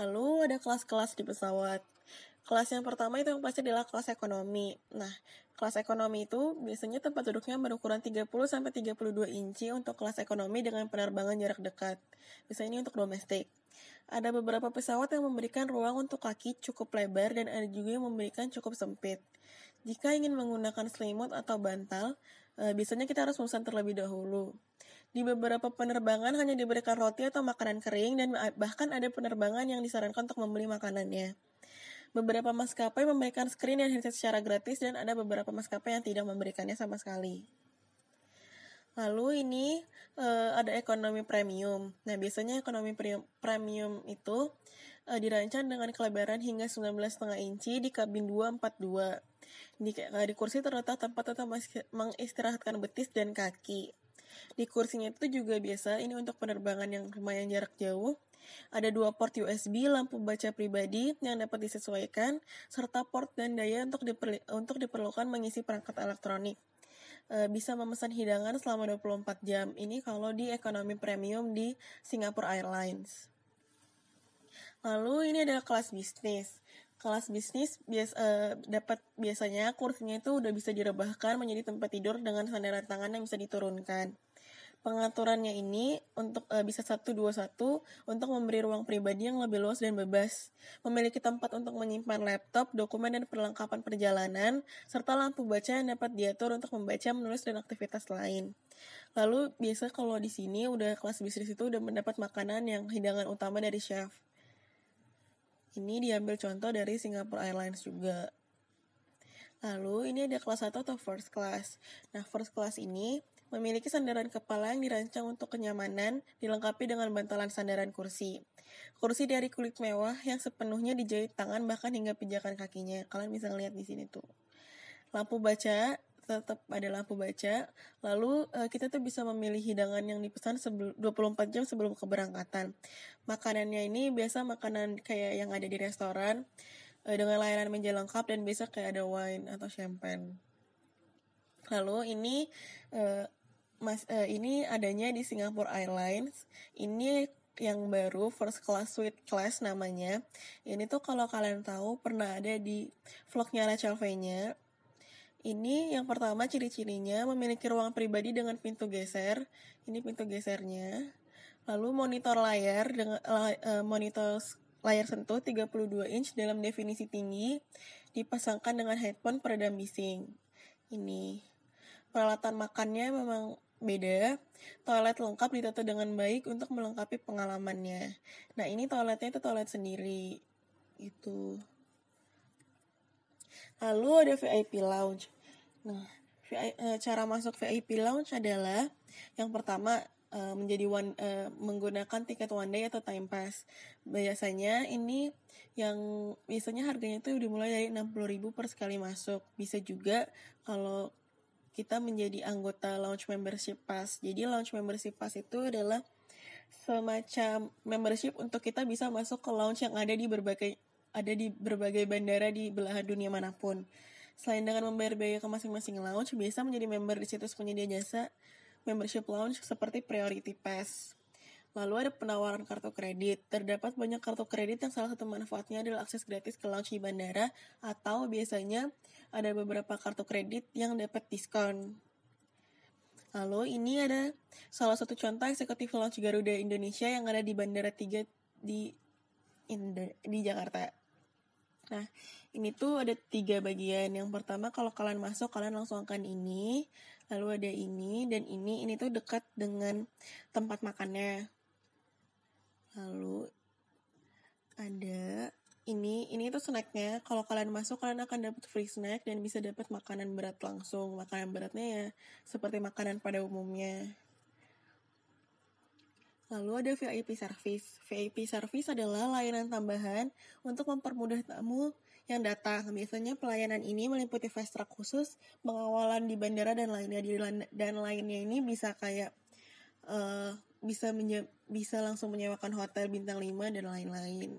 Lalu ada kelas-kelas di pesawat. Kelas yang pertama itu yang pasti adalah kelas ekonomi. Nah, kelas ekonomi itu biasanya tempat duduknya berukuran 30 32 inci untuk kelas ekonomi dengan penerbangan jarak dekat. Biasanya ini untuk domestik. Ada beberapa pesawat yang memberikan ruang untuk kaki cukup lebar dan ada juga yang memberikan cukup sempit. Jika ingin menggunakan selimut atau bantal, eh, biasanya kita harus memesan terlebih dahulu. Di beberapa penerbangan hanya diberikan roti atau makanan kering dan bahkan ada penerbangan yang disarankan untuk membeli makanannya. Beberapa maskapai memberikan screen dan headset secara gratis dan ada beberapa maskapai yang tidak memberikannya sama sekali. Lalu ini e, ada ekonomi premium. Nah, biasanya ekonomi premium itu e, dirancang dengan kelebaran hingga 19,5 inci di kabin 242. Di, e, di kursi terletak tempat untuk mengistirahatkan betis dan kaki. Di kursinya itu juga biasa, ini untuk penerbangan yang lumayan jarak jauh. Ada dua port USB, lampu baca pribadi yang dapat disesuaikan, serta port dan daya untuk, diperli untuk diperlukan mengisi perangkat elektronik. E, bisa memesan hidangan selama 24 jam. Ini kalau di ekonomi premium di Singapore Airlines. Lalu ini adalah kelas bisnis kelas bisnis bias, uh, dapat biasanya kursinya itu udah bisa direbahkan menjadi tempat tidur dengan sandaran tangan yang bisa diturunkan. Pengaturannya ini untuk uh, bisa satu untuk memberi ruang pribadi yang lebih luas dan bebas, memiliki tempat untuk menyimpan laptop, dokumen dan perlengkapan perjalanan, serta lampu baca yang dapat diatur untuk membaca, menulis dan aktivitas lain. Lalu biasa kalau di sini udah kelas bisnis itu udah mendapat makanan yang hidangan utama dari chef. Ini diambil contoh dari Singapore Airlines juga. Lalu ini ada kelas 1 atau first class. Nah, first class ini memiliki sandaran kepala yang dirancang untuk kenyamanan, dilengkapi dengan bantalan sandaran kursi. Kursi dari kulit mewah yang sepenuhnya dijahit tangan bahkan hingga pijakan kakinya. Kalian bisa lihat di sini tuh. Lampu baca tetap ada lampu baca, Lalu uh, kita tuh bisa memilih hidangan yang dipesan 24 jam sebelum keberangkatan. Makanannya ini biasa makanan kayak yang ada di restoran uh, dengan layanan meja lengkap dan bisa kayak ada wine atau champagne. Lalu ini uh, mas uh, ini adanya di Singapore Airlines. Ini yang baru first class suite class namanya. Ini tuh kalau kalian tahu pernah ada di vlognya Rachel V-nya ini yang pertama ciri-cirinya memiliki ruang pribadi dengan pintu geser. Ini pintu gesernya. Lalu monitor layar dengan e, monitor layar sentuh 32 inch dalam definisi tinggi dipasangkan dengan headphone peredam bising. Ini peralatan makannya memang beda. Toilet lengkap ditata dengan baik untuk melengkapi pengalamannya. Nah, ini toiletnya itu toilet sendiri. Itu. Lalu ada VIP lounge. Nah, eh, cara masuk VIP lounge adalah yang pertama eh, menjadi one eh, menggunakan tiket one day atau time pass. Biasanya ini yang biasanya harganya itu dimulai dari 60.000 per sekali masuk. Bisa juga kalau kita menjadi anggota lounge membership pass. Jadi lounge membership pass itu adalah semacam membership untuk kita bisa masuk ke lounge yang ada di berbagai ada di berbagai bandara di belahan dunia manapun. Selain dengan membayar biaya ke masing-masing lounge, bisa menjadi member di situs penyedia jasa membership lounge seperti Priority Pass. Lalu ada penawaran kartu kredit. Terdapat banyak kartu kredit yang salah satu manfaatnya adalah akses gratis ke lounge di bandara atau biasanya ada beberapa kartu kredit yang dapat diskon. Lalu ini ada salah satu contoh eksekutif lounge Garuda Indonesia yang ada di Bandara 3 di Indo di Jakarta. Nah, ini tuh ada tiga bagian. Yang pertama kalau kalian masuk kalian langsung akan ini, lalu ada ini dan ini. Ini tuh dekat dengan tempat makannya. Lalu ada ini, ini tuh snacknya. Kalau kalian masuk kalian akan dapat free snack dan bisa dapat makanan berat langsung. Makanan beratnya ya seperti makanan pada umumnya. Lalu ada VIP service. VIP service adalah layanan tambahan untuk mempermudah tamu yang datang. Biasanya pelayanan ini meliputi fast track khusus, pengawalan di bandara dan lainnya di dan lainnya ini bisa kayak uh, bisa bisa langsung menyewakan hotel bintang 5 dan lain-lain.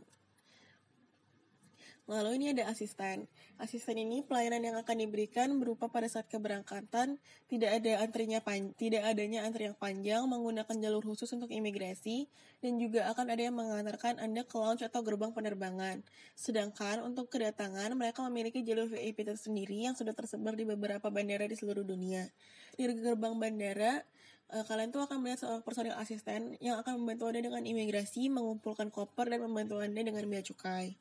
Lalu ini ada asisten. Asisten ini pelayanan yang akan diberikan berupa pada saat keberangkatan, tidak ada antrinya pan tidak adanya antri yang panjang menggunakan jalur khusus untuk imigrasi dan juga akan ada yang mengantarkan Anda ke lounge atau gerbang penerbangan. Sedangkan untuk kedatangan mereka memiliki jalur VIP tersendiri yang sudah tersebar di beberapa bandara di seluruh dunia. Di gerbang bandara eh, kalian tuh akan melihat seorang personil asisten yang akan membantu Anda dengan imigrasi, mengumpulkan koper, dan membantu Anda dengan bea cukai.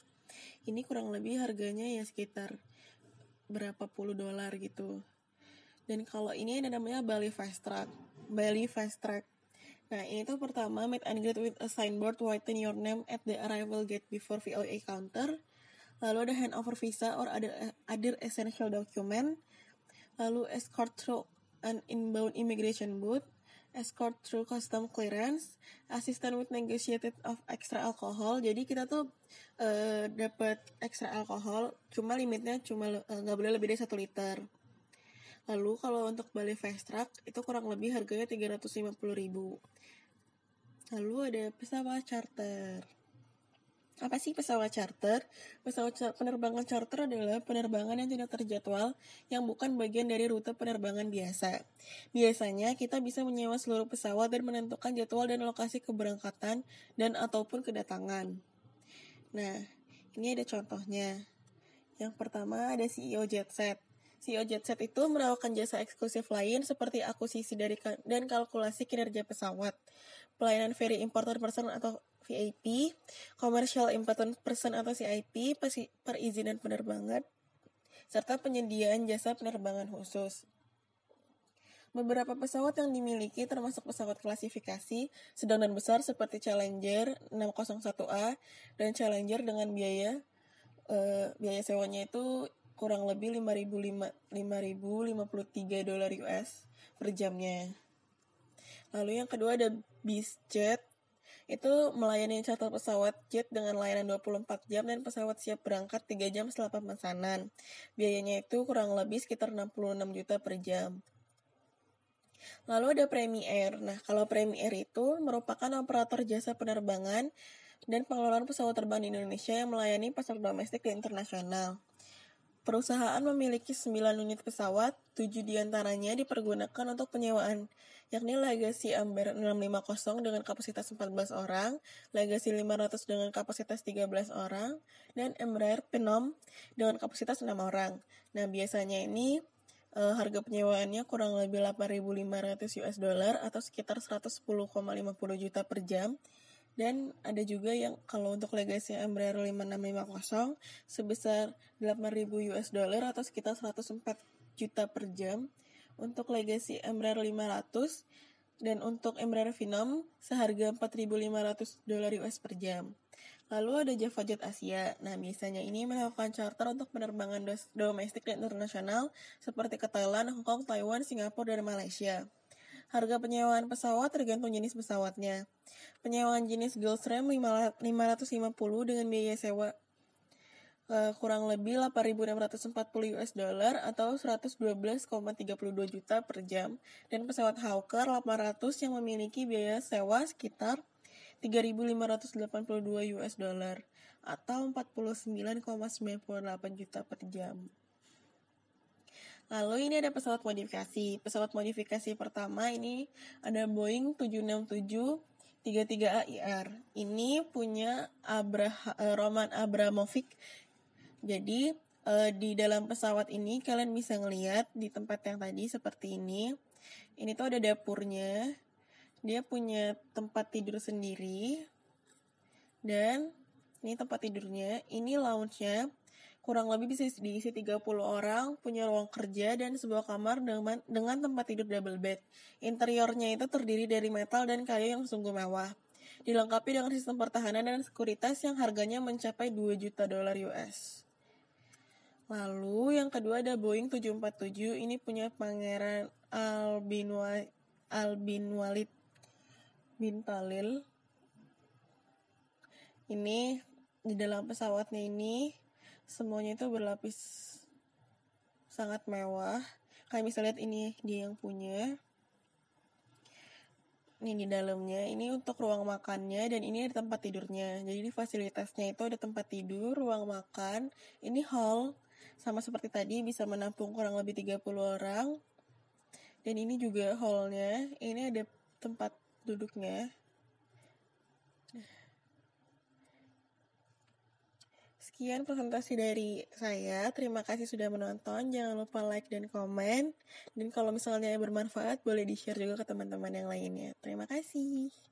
Ini kurang lebih harganya ya sekitar berapa puluh dolar gitu. Dan kalau ini ada namanya Bali Fast Track. Bali Fast Track. Nah, ini tuh pertama meet and greet with a signboard written your name at the arrival gate before VOA counter. Lalu ada handover visa or other, other essential document. Lalu escort through an inbound immigration booth escort through custom clearance, assistant with negotiated of extra alcohol. Jadi kita tuh uh, eh, dapat extra alcohol, cuma limitnya cuma eh, nggak uh, boleh lebih dari satu liter. Lalu kalau untuk Bali Fast Truck itu kurang lebih harganya 350.000. Lalu ada pesawat charter apa sih pesawat charter? Pesawat char penerbangan charter adalah penerbangan yang tidak terjadwal yang bukan bagian dari rute penerbangan biasa. Biasanya kita bisa menyewa seluruh pesawat dan menentukan jadwal dan lokasi keberangkatan dan ataupun kedatangan. Nah, ini ada contohnya. Yang pertama ada CEO Jetset. CEO Jetset itu menawarkan jasa eksklusif lain seperti akuisisi dari dan kalkulasi kinerja pesawat, pelayanan very important person atau VIP, commercial important person atau CIP, perizinan penerbangan, serta penyediaan jasa penerbangan khusus. Beberapa pesawat yang dimiliki termasuk pesawat klasifikasi sedang dan besar seperti Challenger 601A dan Challenger dengan biaya uh, biaya sewanya itu kurang lebih 5.053 dolar US per jamnya. Lalu yang kedua ada BizJet. Itu melayani charter pesawat jet dengan layanan 24 jam dan pesawat siap berangkat 3 jam setelah pemesanan. Biayanya itu kurang lebih sekitar 66 juta per jam. Lalu ada Premier. Nah, kalau Premier itu merupakan operator jasa penerbangan dan pengelolaan pesawat terbang di Indonesia yang melayani pasar domestik dan internasional. Perusahaan memiliki 9 unit pesawat, 7 diantaranya dipergunakan untuk penyewaan, yakni Legacy Amber 650 dengan kapasitas 14 orang, Legacy 500 dengan kapasitas 13 orang, dan Embraer Phenom dengan kapasitas 6 orang. Nah, biasanya ini e, harga penyewaannya kurang lebih 8.500 US dollar atau sekitar 110,50 juta per jam dan ada juga yang kalau untuk legasi Embraer 5650 sebesar 8.000 US dollar atau sekitar 104 juta per jam. Untuk legasi Embraer 500 dan untuk Embraer Venom seharga 4.500 dolar US per jam. Lalu ada Java Jet Asia. Nah, biasanya ini melakukan charter untuk penerbangan domestik dan internasional seperti ke Thailand, Hong Kong, Taiwan, Singapura, dan Malaysia. Harga penyewaan pesawat tergantung jenis pesawatnya. Penyewaan jenis Gulfstream 550 dengan biaya sewa uh, kurang lebih 8.640 US dollar atau 112,32 juta per jam dan pesawat Hawker 800 yang memiliki biaya sewa sekitar 3.582 US dollar atau 49,98 juta per jam. Lalu ini ada pesawat modifikasi. Pesawat modifikasi pertama ini ada Boeing 767 33AIR. Ini punya eh, Roman Abramovic. Jadi eh, di dalam pesawat ini kalian bisa ngelihat di tempat yang tadi seperti ini. Ini tuh ada dapurnya. Dia punya tempat tidur sendiri. Dan ini tempat tidurnya, ini lounge-nya kurang lebih bisa diisi 30 orang, punya ruang kerja dan sebuah kamar dengan, dengan tempat tidur double bed. Interiornya itu terdiri dari metal dan kayu yang sungguh mewah. Dilengkapi dengan sistem pertahanan dan sekuritas yang harganya mencapai 2 juta dolar US. Lalu yang kedua ada Boeing 747, ini punya pangeran Albin, Wa Albin Walid bin Talil. Ini di dalam pesawatnya ini semuanya itu berlapis sangat mewah kalian bisa lihat ini dia yang punya ini di dalamnya ini untuk ruang makannya dan ini ada tempat tidurnya jadi ini fasilitasnya itu ada tempat tidur ruang makan ini hall sama seperti tadi bisa menampung kurang lebih 30 orang dan ini juga hallnya ini ada tempat duduknya nah, sekian presentasi dari saya. Terima kasih sudah menonton. Jangan lupa like dan komen. Dan kalau misalnya bermanfaat, boleh di-share juga ke teman-teman yang lainnya. Terima kasih.